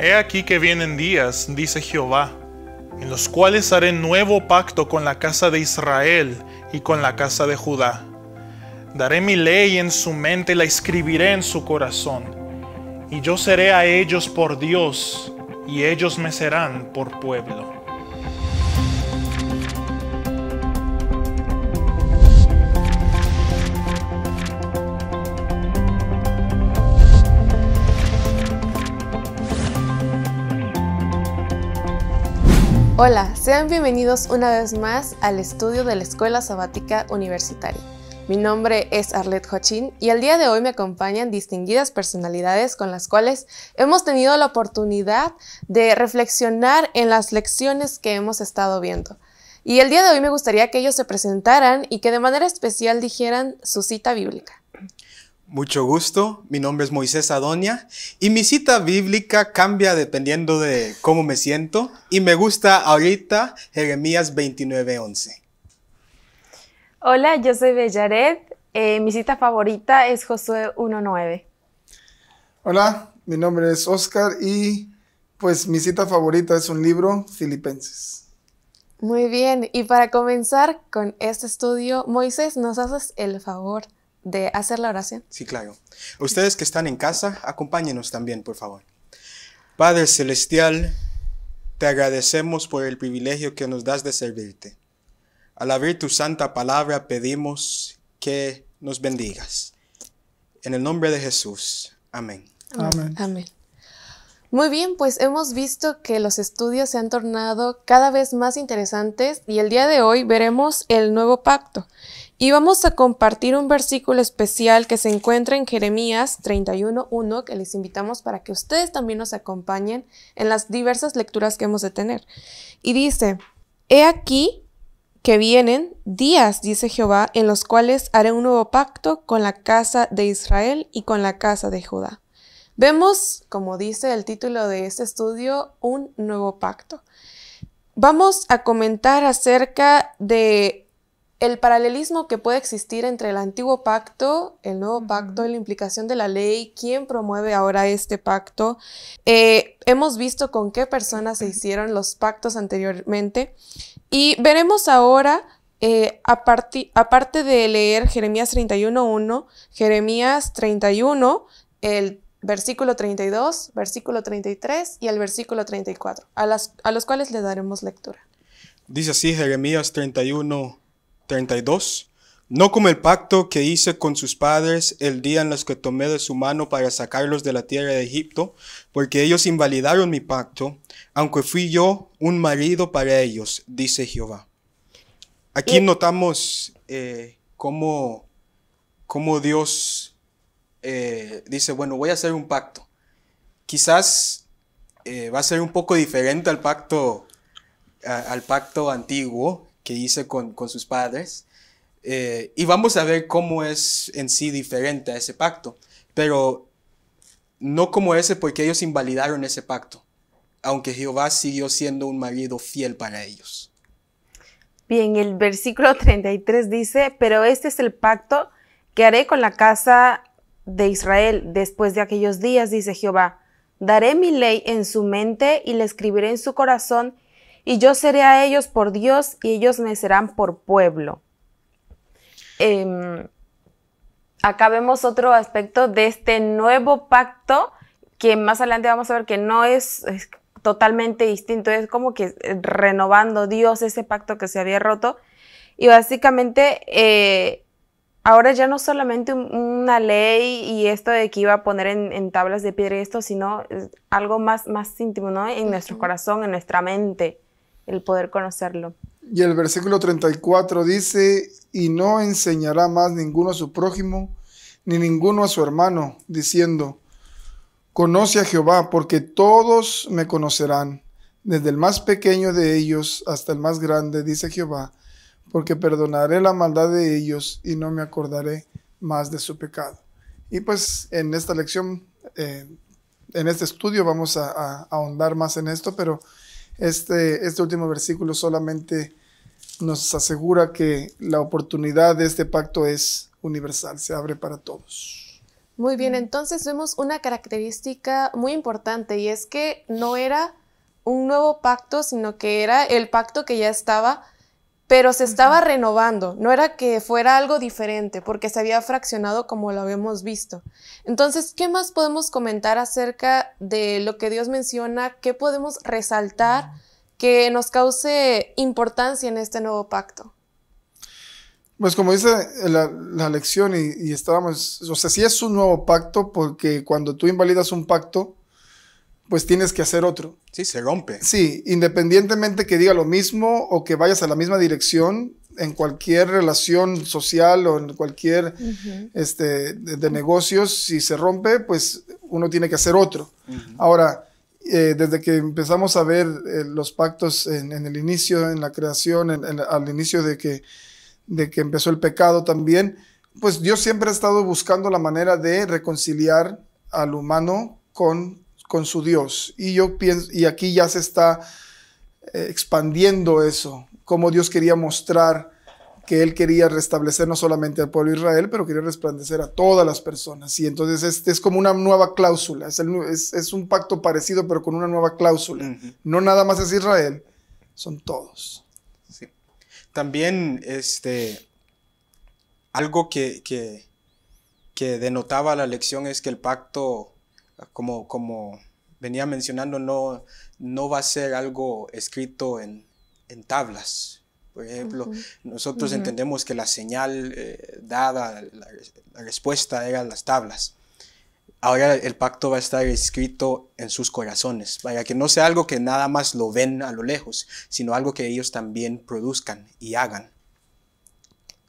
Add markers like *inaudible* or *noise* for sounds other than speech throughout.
He aquí que vienen días, dice Jehová, en los cuales haré nuevo pacto con la casa de Israel y con la casa de Judá. Daré mi ley en su mente y la escribiré en su corazón. Y yo seré a ellos por Dios, y ellos me serán por pueblo. Hola, sean bienvenidos una vez más al estudio de la Escuela Sabática Universitaria. Mi nombre es Arlette Hochín y el día de hoy me acompañan distinguidas personalidades con las cuales hemos tenido la oportunidad de reflexionar en las lecciones que hemos estado viendo. Y el día de hoy me gustaría que ellos se presentaran y que de manera especial dijeran su cita bíblica. Mucho gusto, mi nombre es Moisés Adonia y mi cita bíblica cambia dependiendo de cómo me siento y me gusta ahorita Jeremías 29:11. Hola, yo soy Bellaret, eh, mi cita favorita es Josué 1:9. Hola, mi nombre es Oscar y pues mi cita favorita es un libro, Filipenses. Muy bien, y para comenzar con este estudio, Moisés, nos haces el favor de hacer la oración? Sí, claro. Ustedes que están en casa, acompáñenos también, por favor. Padre Celestial, te agradecemos por el privilegio que nos das de servirte. Al abrir tu santa palabra pedimos que nos bendigas. En el nombre de Jesús. Amén. Amén. Amén. Muy bien, pues hemos visto que los estudios se han tornado cada vez más interesantes y el día de hoy veremos el nuevo pacto. Y vamos a compartir un versículo especial que se encuentra en Jeremías 31.1, que les invitamos para que ustedes también nos acompañen en las diversas lecturas que hemos de tener. Y dice, He aquí que vienen días, dice Jehová, en los cuales haré un nuevo pacto con la casa de Israel y con la casa de Judá. Vemos, como dice el título de este estudio, un nuevo pacto. Vamos a comentar acerca de el paralelismo que puede existir entre el antiguo pacto, el nuevo pacto, la implicación de la ley, quién promueve ahora este pacto. Eh, hemos visto con qué personas se hicieron los pactos anteriormente y veremos ahora, eh, aparte, de leer Jeremías 31.1, Jeremías 31, el versículo 32, versículo 33 y el versículo 34, a, a los cuales le daremos lectura. Dice así Jeremías 31 32. No como el pacto que hice con sus padres el día en los que tomé de su mano para sacarlos de la tierra de Egipto, porque ellos invalidaron mi pacto, aunque fui yo un marido para ellos, dice Jehová. Aquí notamos eh, cómo, Dios eh, dice, bueno, voy a hacer un pacto. Quizás eh, va a ser un poco diferente al pacto, al pacto antiguo, que hice con, sus padres. Eh, y vamos a ver cómo es en sí diferente a ese pacto, pero no como ese porque ellos invalidaron ese pacto, aunque Jehová siguió siendo un marido fiel para ellos. Bien, el versículo 33 *laughs* dice, pero este es el pacto que haré con la casa de Israel después de aquellos días, dice Jehová. Daré mi ley en su mente y la escribiré en su corazón y yo seré a ellos por Dios y ellos me serán por pueblo. Em, acá vemos otro aspecto de este nuevo pacto que más adelante vamos a ver que no es, totalmente distinto, es como que renovando Dios ese pacto que se había roto. Y básicamente eh, ahora ya no solamente una ley y esto de que iba a poner en, tablas de piedra esto, sino eh, algo más, más íntimo, ¿no? En nuestro corazón, en nuestra mente el poder conocerlo. Y el versículo 34 dice, y no enseñará más ninguno a su prójimo, ni ninguno a su hermano, diciendo, conoce a Jehová, porque todos me conocerán, desde el más pequeño de ellos hasta el más grande, dice Jehová, porque perdonaré la maldad de ellos y no me acordaré más de su pecado. Y pues en esta lección, eh, en este estudio vamos a ahondar más en esto, pero este, este, último versículo solamente nos asegura que la oportunidad de este pacto es universal, se abre para todos. Muy bien, entonces vemos una característica muy importante y es que no era un nuevo pacto, sino que era el pacto que ya estaba pero se estaba renovando, no era que fuera algo diferente, porque se había fraccionado como lo habíamos visto. Entonces, ¿qué más podemos comentar acerca de lo que Dios menciona? ¿Qué podemos resaltar que nos cause importancia en este nuevo pacto? Pues como dice la, lección y, y estábamos, o sea, sí es un nuevo pacto porque cuando tú invalidas un pacto, pues tienes que hacer otro. Sí, se rompe. Sí, independientemente que diga lo mismo o que vayas a la misma dirección, en cualquier relación social o en cualquier este, de, negocios, si se rompe, pues uno tiene que hacer otro. Ahora, eh, desde que empezamos a ver eh, los pactos en, el inicio, en la creación, al inicio de que, de que empezó el pecado también, pues Dios siempre ha estado buscando la manera de reconciliar al humano con con su Dios. Y yo pienso, y aquí ya se está eh, expandiendo eso, cómo Dios quería mostrar que Él quería restablecer no solamente al pueblo de Israel, pero quería resplandecer a todas las personas. Y entonces este es como una nueva cláusula, es, un pacto parecido, pero con una nueva cláusula. No nada más es Israel, son todos. También este, algo que, que, que denotaba la lección es que el pacto como, venía mencionando, no, va a ser algo escrito en, tablas. Por ejemplo, nosotros entendemos que la señal eh, dada, la, respuesta eran las tablas. Ahora el pacto va a estar escrito en sus corazones, para que no sea algo que nada más lo ven a lo lejos, sino algo que ellos también produzcan y hagan.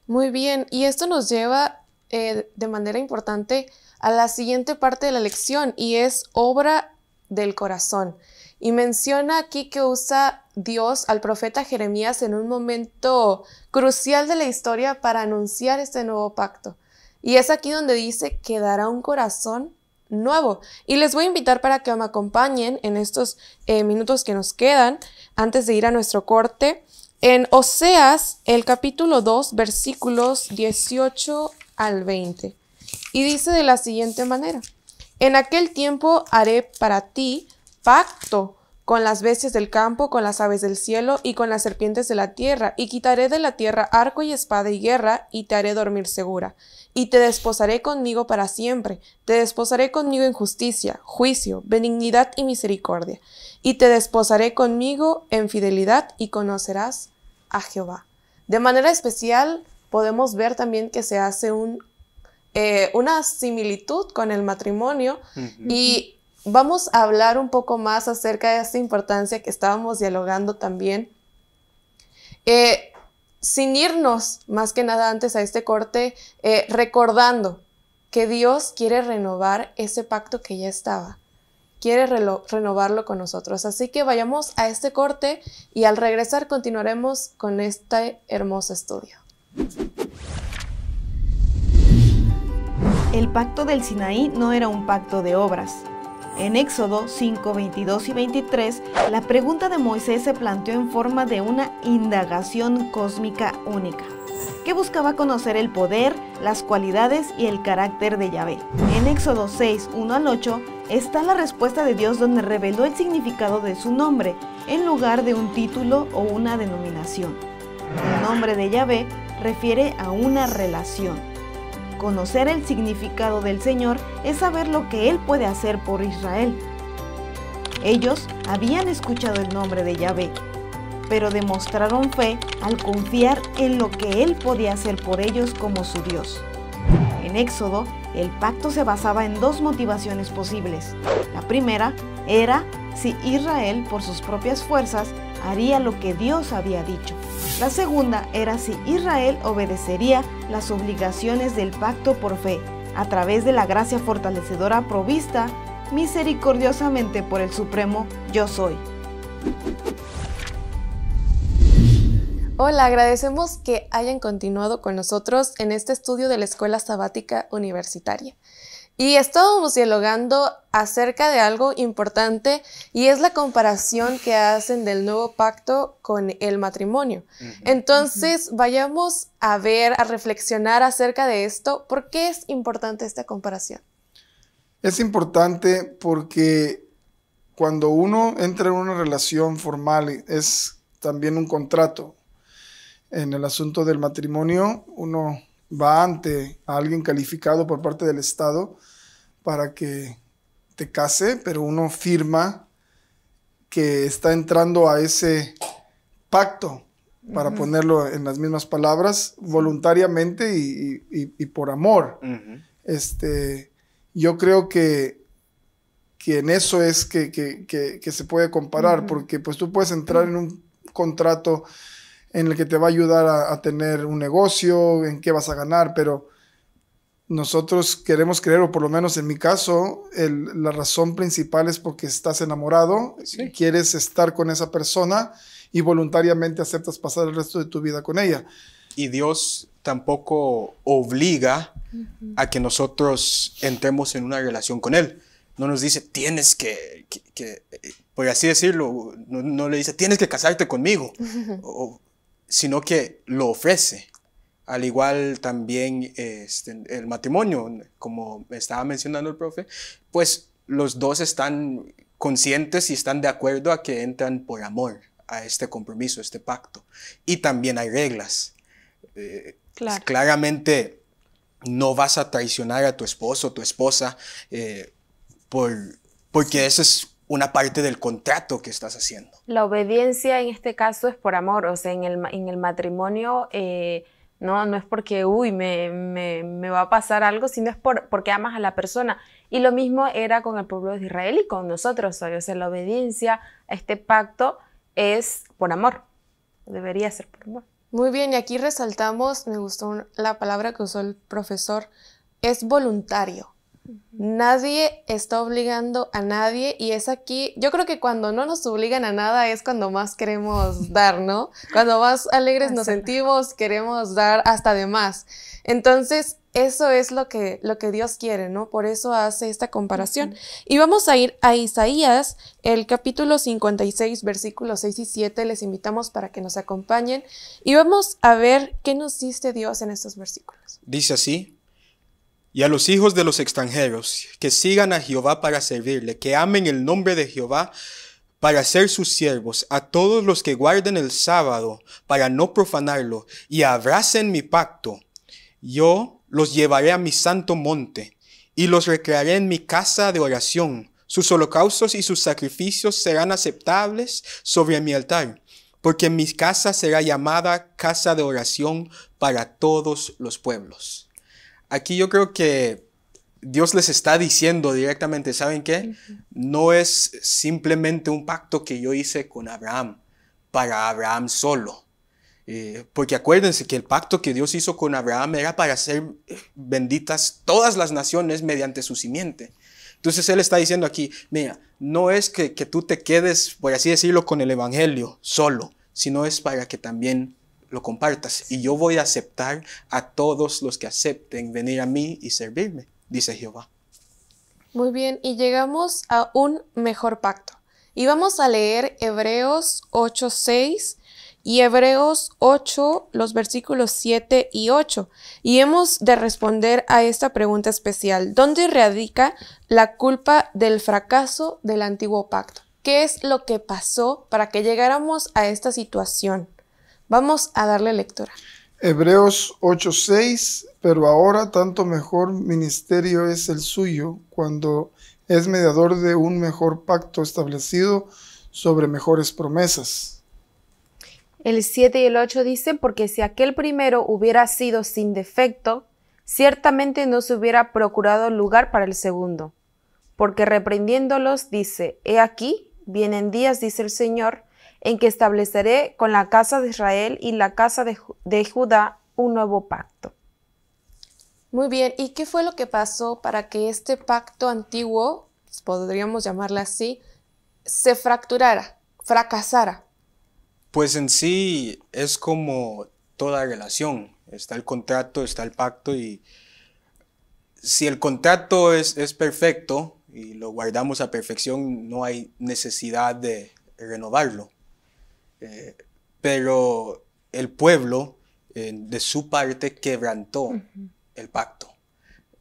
Muy bien, y esto nos lleva eh, de manera importante a la siguiente parte de la lección y es obra del corazón. Y menciona aquí que usa Dios al profeta Jeremías en un momento crucial de la historia para anunciar este nuevo pacto. Y es aquí donde dice que dará un corazón nuevo. Y les voy a invitar para que me acompañen en estos eh, minutos que nos quedan antes de ir a nuestro corte. En Oseas, el capítulo 2, versículos 18 al 20. Y dice de la siguiente manera, en aquel tiempo haré para ti pacto con las bestias del campo, con las aves del cielo y con las serpientes de la tierra, y quitaré de la tierra arco y espada y guerra, y te haré dormir segura. Y te desposaré conmigo para siempre, te desposaré conmigo en justicia, juicio, benignidad y misericordia, y te desposaré conmigo en fidelidad, y conocerás a Jehová. De manera especial, podemos ver también que se hace un eh, una similitud con el matrimonio y vamos a hablar un poco más acerca de esta importancia que estábamos dialogando también. Eh, sin irnos más que nada antes a este corte, eh, recordando que Dios quiere renovar ese pacto que ya estaba, quiere renovarlo con nosotros. Así que vayamos a este corte y al regresar continuaremos con este hermoso estudio el pacto del Sinaí no era un pacto de obras. En Éxodo 5, 22 y 23, la pregunta de Moisés se planteó en forma de una indagación cósmica única, que buscaba conocer el poder, las cualidades y el carácter de Yahvé. En Éxodo 6, 1 al 8, está la respuesta de Dios donde reveló el significado de su nombre, en lugar de un título o una denominación. El nombre de Yahvé refiere a una relación. Conocer el significado del Señor es saber lo que Él puede hacer por Israel. Ellos habían escuchado el nombre de Yahvé, pero demostraron fe al confiar en lo que Él podía hacer por ellos como su Dios. En Éxodo, el pacto se basaba en dos motivaciones posibles. La primera era si Israel, por sus propias fuerzas, haría lo que Dios había dicho. La segunda era si Israel obedecería las obligaciones del pacto por fe, a través de la gracia fortalecedora provista misericordiosamente por el Supremo Yo Soy. Hola, agradecemos que hayan continuado con nosotros en este estudio de la Escuela Sabática Universitaria. Y estábamos dialogando acerca de algo importante y es la comparación que hacen del nuevo pacto con el matrimonio. Entonces, vayamos a ver, a reflexionar acerca de esto. ¿Por qué es importante esta comparación? Es importante porque cuando uno entra en una relación formal es también un contrato. En el asunto del matrimonio, uno va ante a alguien calificado por parte del Estado para que te case, pero uno firma que está entrando a ese pacto, para ponerlo en las mismas palabras, voluntariamente y, por amor. este, yo creo que, en eso es que, se puede comparar, porque pues tú puedes entrar en un contrato en el que te va a ayudar a, tener un negocio, en qué vas a ganar, pero nosotros queremos creer, o por lo menos en mi caso, la razón principal es porque estás enamorado, si quieres estar con esa persona y voluntariamente aceptas pasar el resto de tu vida con ella. Y Dios tampoco obliga a que nosotros entremos en una relación con Él. No nos dice, tienes que, eh, por así decirlo, no, le dice, tienes que casarte conmigo sino que lo ofrece. Al igual también este, el matrimonio, como estaba mencionando el profe, pues los dos están conscientes y están de acuerdo a que entran por amor a este compromiso, a este pacto. Y también hay reglas. Eh, claramente no vas a traicionar a tu esposo, tu esposa, eh, por, porque ese es una parte del contrato que estás haciendo. La obediencia en este caso es por amor, o sea, en el, en el matrimonio eh, no, no es porque, uy, me, me, va a pasar algo, sino es porque amas a la persona. Y lo mismo era con el pueblo de Israel y con nosotros hoy, o sea, la obediencia a este pacto es por amor, debería ser por amor. Muy bien, y aquí resaltamos, me gustó la palabra que usó el profesor, es voluntario. Nadie está obligando a nadie y es aquí, yo creo que cuando no nos obligan a nada es cuando más queremos *laughs* dar, ¿no? Cuando más alegres nos sentimos, queremos dar hasta de más. Entonces, eso es lo que, lo que Dios quiere, ¿no? Por eso hace esta comparación. Y vamos a ir a Isaías, el capítulo 56, versículos 6 y 7. Les invitamos para que nos acompañen y vamos a ver qué nos dice Dios en estos versículos. Dice así. Y a los hijos de los extranjeros, que sigan a Jehová para servirle, que amen el nombre de Jehová para ser sus siervos, a todos los que guarden el sábado para no profanarlo, y abracen mi pacto. Yo los llevaré a mi santo monte, y los recrearé en mi casa de oración. Sus holocaustos y sus sacrificios serán aceptables sobre mi altar, porque mi casa será llamada casa de oración para todos los pueblos aquí yo creo que Dios les está diciendo directamente, ¿saben qué? No es simplemente un pacto que yo hice con Abraham, para Abraham solo. Eh, porque acuérdense que el pacto que Dios hizo con Abraham era para hacer eh, benditas todas las naciones mediante su simiente. Entonces Él está diciendo aquí, mira, no es que, que tú te quedes, por así decirlo, con el Evangelio solo, sino es para que también lo compartas. Y yo voy a aceptar a todos los que acepten venir a mí y servirme, dice Jehová. Muy bien, y llegamos a un mejor pacto. Y vamos a leer Hebreos 8:6 y Hebreos 8, los versículos 7 y 8. Y hemos de responder a esta pregunta especial. ¿Dónde radica la culpa del fracaso del antiguo pacto? ¿Qué es lo que pasó para que llegáramos a esta situación? Vamos a darle lectura. Hebreos 8:6, pero ahora tanto mejor ministerio es el suyo cuando es mediador de un mejor pacto establecido sobre mejores promesas. El 7 y el 8 dicen, porque si aquel primero hubiera sido sin defecto, ciertamente no se hubiera procurado lugar para el segundo. Porque reprendiéndolos dice, he aquí, vienen días, dice el Señor, en que estableceré con la casa de Israel y la casa de, Judá un nuevo pacto. Muy bien, ¿y qué fue lo que pasó para que este pacto antiguo, pues, podríamos llamarle así, se fracturara, fracasara? Pues en sí es como toda relación, está el contrato, está el pacto y si el contrato es perfecto y lo guardamos a perfección, no hay necesidad de renovarlo pero el pueblo, eh, de su parte, quebrantó el pacto.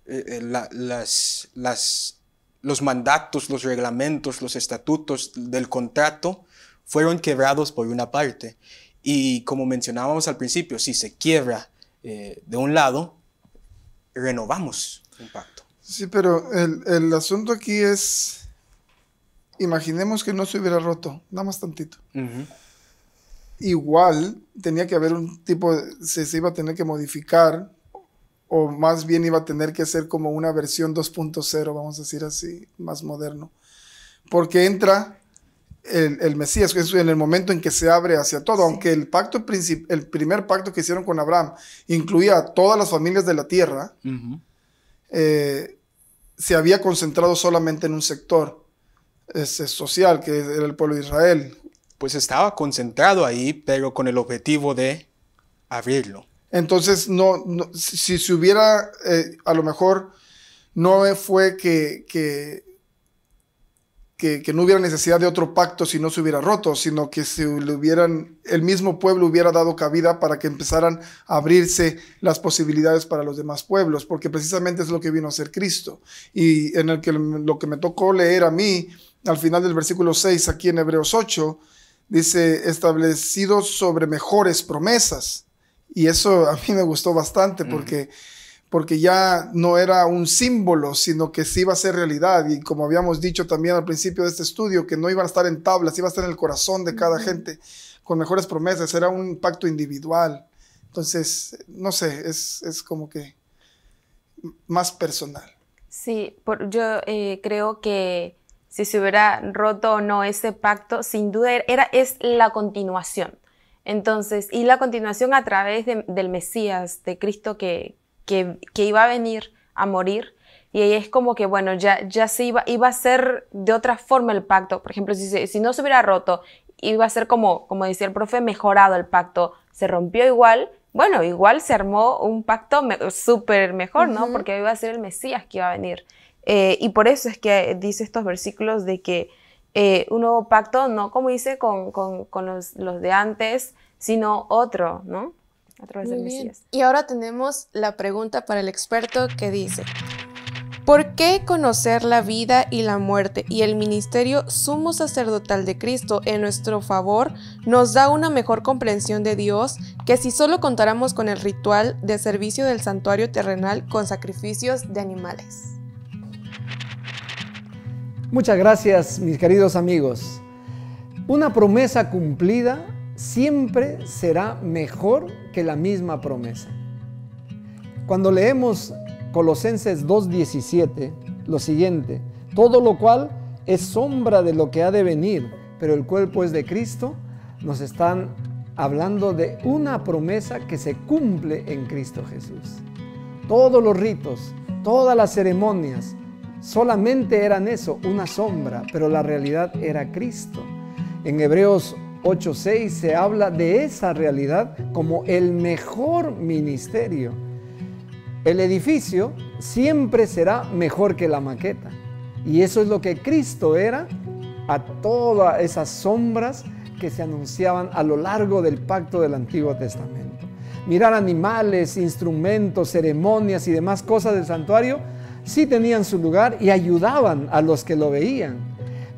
Eh, eh, las, las, los mandatos, los reglamentos, los estatutos del contrato fueron quebrados por una parte. Y como mencionábamos al principio, si se quiebra de un lado, renovamos un pacto. Sí, pero el, el asunto aquí es, imaginemos que no se hubiera roto, nada más tantito. Uh igual tenía que haber un tipo, se, iba a tener que modificar o más bien iba a tener que ser como una versión 2.0, vamos a decir así, más moderno. Porque entra el, Mesías, que es en el momento en que se abre hacia todo, aunque el pacto el primer pacto que hicieron con Abraham incluía a todas las familias de la tierra, eh, se había concentrado solamente en un sector social, que era el pueblo de Israel, pues estaba concentrado ahí, pero con el objetivo de abrirlo. Entonces, no, si se hubiera, eh, a lo mejor, no fue que, que, no hubiera necesidad de otro pacto si no se hubiera roto, sino que si hubieran, el mismo pueblo hubiera dado cabida para que empezaran a abrirse las posibilidades para los demás pueblos, porque precisamente es lo que vino a ser Cristo. Y en el que lo que me tocó leer a mí, al final del versículo 6, aquí en Hebreos 8, dice, establecido sobre mejores promesas. Y eso a mí me gustó bastante porque, porque ya no era un símbolo, sino que sí iba a ser realidad. Y como habíamos dicho también al principio de este estudio, que no iban a estar en tablas, iba a estar en el corazón de cada gente con mejores promesas. Era un pacto individual. Entonces, no sé, es, es como que más personal. Sí, yo eh, creo que si se hubiera roto o no ese pacto, sin duda era, es la continuación. Entonces, y la continuación a través del Mesías, de Cristo que, que, iba a venir a morir. Y ahí es como que, bueno, ya, ya se iba, iba a ser de otra forma el pacto. Por ejemplo, si, no se hubiera roto, iba a ser como, como decía el profe, mejorado el pacto. Se rompió igual, bueno, igual se armó un pacto súper mejor, ¿no? Porque iba a ser el Mesías que iba a venir. Eh, y por eso es que dice estos versículos de que eh, un nuevo pacto, no como dice con, los, de antes, sino otro, ¿no? A Y ahora tenemos la pregunta para el experto que dice, ¿por qué conocer la vida y la muerte y el ministerio sumo sacerdotal de Cristo en nuestro favor nos da una mejor comprensión de Dios que si solo contáramos con el ritual de servicio del santuario terrenal con sacrificios de animales? Muchas gracias, mis queridos amigos. Una promesa cumplida siempre será mejor que la misma promesa. Cuando leemos Colosenses 2.17, lo siguiente, todo lo cual es sombra de lo que ha de venir, pero el cuerpo es de Cristo, nos están hablando de una promesa que se cumple en Cristo Jesús. Todos los ritos, todas las ceremonias, Solamente eran eso, una sombra, pero la realidad era Cristo. En Hebreos 8:6 se habla de esa realidad como el mejor ministerio. El edificio siempre será mejor que la maqueta. Y eso es lo que Cristo era a todas esas sombras que se anunciaban a lo largo del pacto del Antiguo Testamento. Mirar animales, instrumentos, ceremonias y demás cosas del santuario sí tenían su lugar y ayudaban a los que lo veían.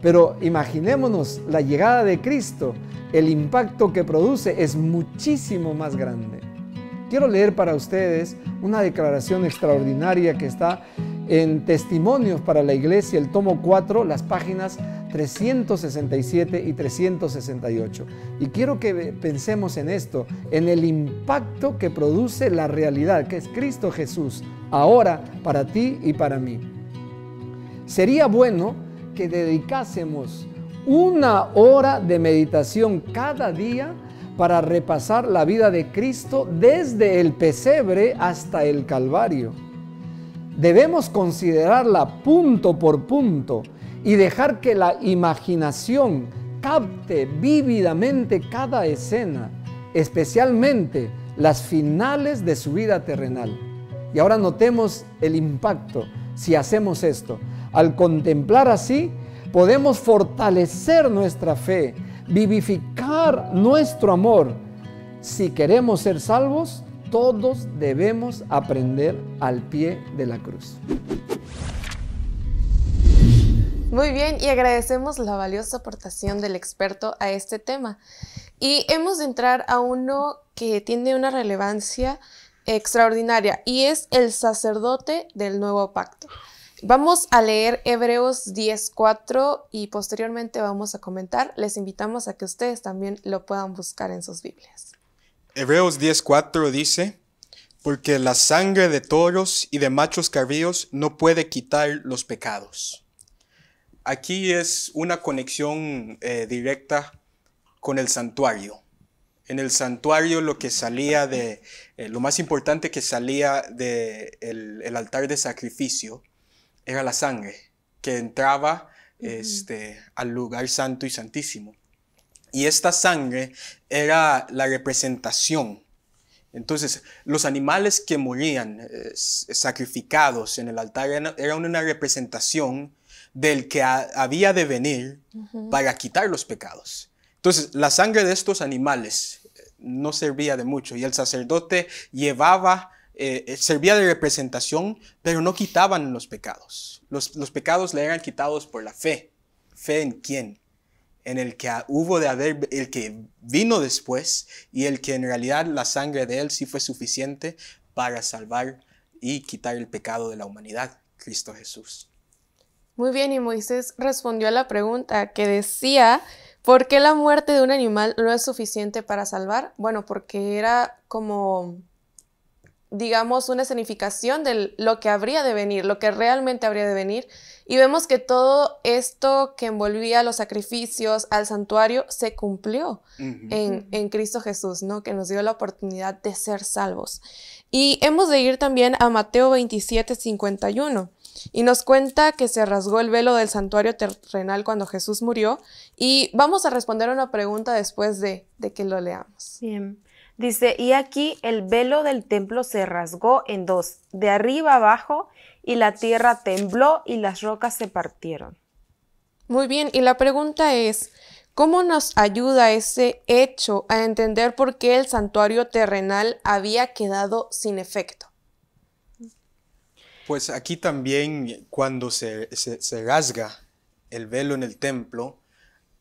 Pero imaginémonos la llegada de Cristo, el impacto que produce es muchísimo más grande. Quiero leer para ustedes una declaración extraordinaria que está en Testimonios para la Iglesia, el tomo 4, las páginas 367 y 368. Y quiero que pensemos en esto, en el impacto que produce la realidad, que es Cristo Jesús ahora para ti y para mí. Sería bueno que dedicásemos una hora de meditación cada día para repasar la vida de Cristo desde el pesebre hasta el Calvario. Debemos considerarla punto por punto y dejar que la imaginación capte vívidamente cada escena, especialmente las finales de su vida terrenal. Y ahora notemos el impacto si hacemos esto. Al contemplar así, podemos fortalecer nuestra fe, vivificar nuestro amor. Si queremos ser salvos, todos debemos aprender al pie de la cruz. Muy bien, y agradecemos la valiosa aportación del experto a este tema. Y hemos de entrar a uno que tiene una relevancia extraordinaria y es el sacerdote del nuevo pacto. Vamos a leer Hebreos 10.4 y posteriormente vamos a comentar. Les invitamos a que ustedes también lo puedan buscar en sus Biblias. Hebreos 10.4 dice, porque la sangre de toros y de machos cabríos no puede quitar los pecados. Aquí es una conexión eh, directa con el santuario en el santuario lo que salía de, eh, lo más importante que salía del altar de sacrificio era la sangre que entraba este, al lugar santo y santísimo. Y esta sangre era la representación. Entonces, los animales que morían eh, sacrificados en el altar eran una representación del que había de venir para quitar los pecados. Entonces, la sangre de estos animales eh, no servía de mucho y el sacerdote llevaba, eh, eh, servía de representación, pero no quitaban los pecados. Los, los pecados le eran quitados por la fe. ¿Fe en quién? En el que hubo de haber, el que vino después y el que en realidad la sangre de él sí fue suficiente para salvar y quitar el pecado de la humanidad, Cristo Jesús. Muy bien, y Moisés respondió a la pregunta que decía ¿Por qué la muerte de un animal no es suficiente para salvar? Bueno, porque era como, digamos, una escenificación de lo que habría de venir, lo que realmente habría de venir. Y vemos que todo esto que envolvía los sacrificios al santuario se cumplió en, Cristo Jesús, ¿no? Que nos dio la oportunidad de ser salvos. Y hemos de ir también a Mateo 27, 51 y nos cuenta que se rasgó el velo del santuario terrenal cuando Jesús murió y vamos a responder una pregunta después de, de que lo leamos. Bien. Dice, y aquí el velo del templo se rasgó en dos, de arriba abajo, y la tierra tembló y las rocas se partieron. Muy bien, y la pregunta es, ¿cómo nos ayuda ese hecho a entender por qué el santuario terrenal había quedado sin efecto? Pues aquí también cuando se, rasga el velo en el templo,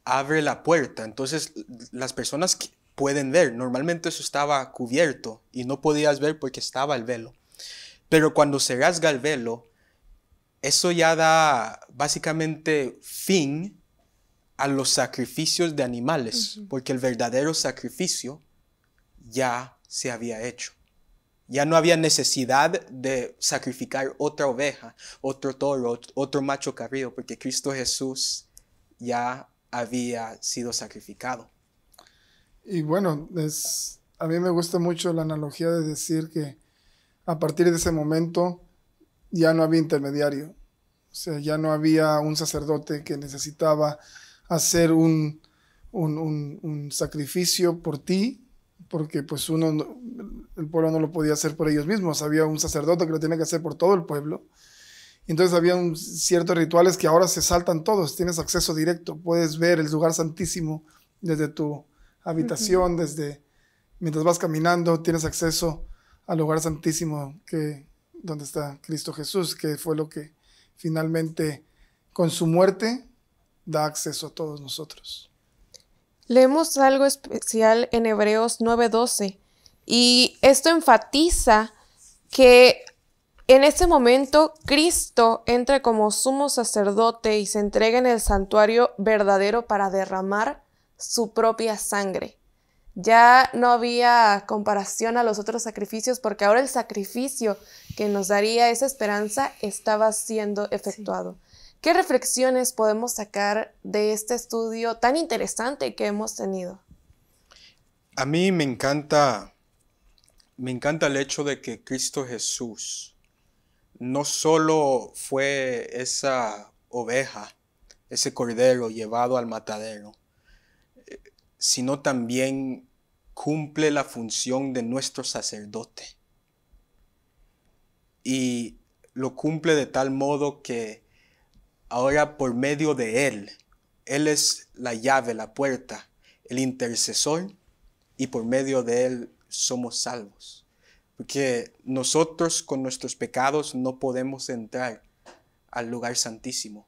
abre la puerta. Entonces las personas pueden ver. Normalmente eso estaba cubierto y no podías ver porque estaba el velo. Pero cuando se rasga el velo, eso ya da básicamente fin a los sacrificios de animales, porque el verdadero sacrificio ya se había hecho. Ya no había necesidad de sacrificar otra oveja, otro toro, otro macho carrillo, porque Cristo Jesús ya había sido sacrificado. Y bueno, a mí me gusta mucho la analogía de decir que a partir de ese momento ya no había intermediario, o sea, ya no había un sacerdote que necesitaba hacer un sacrificio por ti, porque pues uno, el pueblo no lo podía hacer por ellos mismos, había un sacerdote que lo tenía que hacer por todo el pueblo. Entonces había ciertos rituales que ahora se saltan todos, tienes acceso directo, puedes ver el lugar santísimo desde tu habitación, desde mientras vas caminando, tienes acceso al lugar santísimo que donde está Cristo Jesús, que fue lo que finalmente con su muerte da acceso a todos nosotros. Leemos algo especial en Hebreos 9:12 y esto enfatiza que en ese momento Cristo entra como sumo sacerdote y se entrega en el santuario verdadero para derramar su propia sangre. Ya no había comparación a los otros sacrificios porque ahora el sacrificio que nos daría esa esperanza estaba siendo efectuado. ¿Qué reflexiones podemos sacar de este estudio tan interesante que hemos tenido? A mí me encanta, me encanta el hecho de que Cristo Jesús no solo fue esa oveja, ese cordero llevado al matadero, eh, sino también cumple la función de nuestro sacerdote. Y lo cumple de tal modo que ahora por medio de Él. Él es la llave, la puerta, el intercesor y por medio de Él somos salvos. Porque nosotros con nuestros pecados no podemos entrar al lugar santísimo,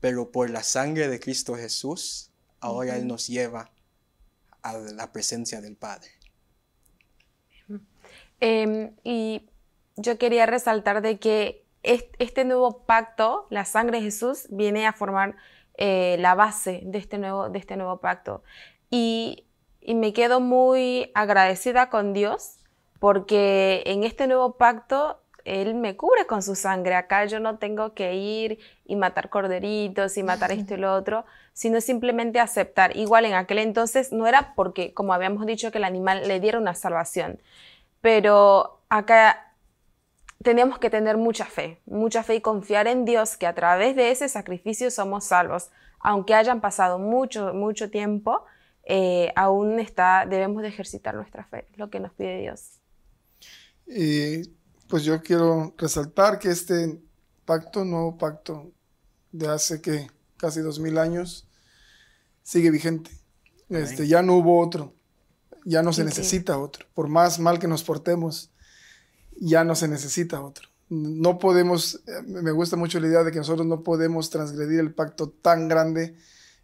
pero por la sangre de Cristo Jesús, ahora Él nos lleva a la presencia del Padre. Em, y yo quería resaltar de que este nuevo pacto, la sangre de Jesús, viene a formar eh, la base de este nuevo, de este nuevo pacto. Y, y, me quedo muy agradecida con Dios porque en este nuevo pacto Él me cubre con su sangre. Acá yo no tengo que ir y matar corderitos y matar esto y lo otro, sino simplemente aceptar. Igual en aquel entonces no era porque, como habíamos dicho, que el animal le diera una salvación, pero acá tenemos que tener mucha fe, mucha fe y confiar en Dios que a través de ese sacrificio somos salvos. Aunque hayan pasado mucho, mucho tiempo, eh, aún está, debemos de ejercitar nuestra fe, lo que nos pide Dios. Y pues yo quiero resaltar que este pacto, nuevo pacto de hace que casi dos mil años, sigue vigente. Este, ya no hubo otro, ya no se necesita otro, por más mal que nos portemos ya no se necesita otro. No podemos, eh, me gusta mucho la idea de que nosotros no podemos transgredir el pacto tan grande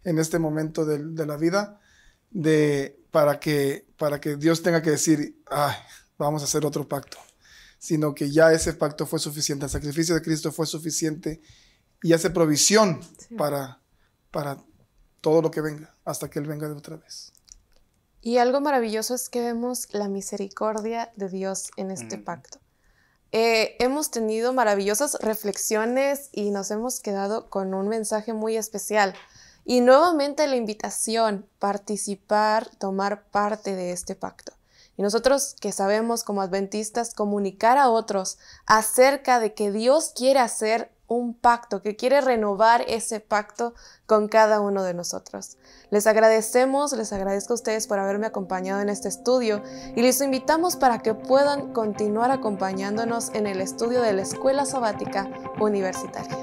en este momento de, la vida de, para, que, para que Dios tenga que decir, Ay, vamos a hacer otro pacto, sino que ya ese pacto fue suficiente, el sacrificio de Cristo fue suficiente y hace provisión para, para todo lo que venga, hasta que Él venga de otra vez. Y algo maravilloso es que vemos la misericordia de Dios en este pacto. Eh, hemos tenido maravillosas reflexiones y nos hemos quedado con un mensaje muy especial. Y nuevamente la invitación, participar, tomar parte de este pacto. Y nosotros que sabemos como adventistas comunicar a otros acerca de que Dios quiere hacer un pacto, que quiere renovar ese pacto con cada uno de nosotros. Les agradecemos, les agradezco a ustedes por haberme acompañado en este estudio y les invitamos para que puedan continuar acompañándonos en el estudio de la Escuela Sabática Universitaria.